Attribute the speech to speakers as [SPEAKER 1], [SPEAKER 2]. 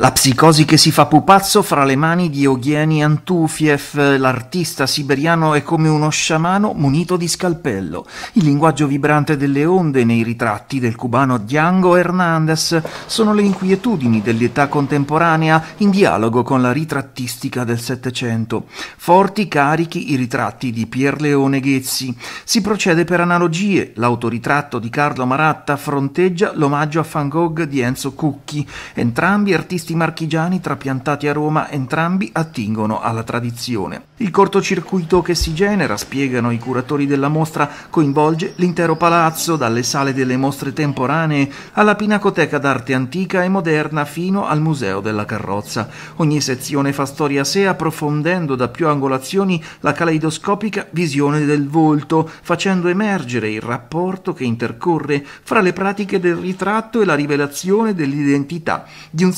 [SPEAKER 1] La psicosi che si fa pupazzo fra le mani di Ogieni Antufiev, l'artista siberiano è come uno sciamano munito di scalpello. Il linguaggio vibrante delle onde nei ritratti del cubano Django Hernandez sono le inquietudini dell'età contemporanea in dialogo con la ritrattistica del Settecento. Forti carichi i ritratti di Pier Leone Ghezzi. Si procede per analogie. L'autoritratto di Carlo Maratta fronteggia l'omaggio a Van Gogh di Enzo Cucchi, entrambi artisti marchigiani trapiantati a Roma entrambi attingono alla tradizione. Il cortocircuito che si genera, spiegano i curatori della mostra, coinvolge l'intero palazzo, dalle sale delle mostre temporanee alla Pinacoteca d'arte antica e moderna fino al Museo della Carrozza. Ogni sezione fa storia a sé approfondendo da più angolazioni la caleidoscopica visione del volto, facendo emergere il rapporto che intercorre fra le pratiche del ritratto e la rivelazione dell'identità di un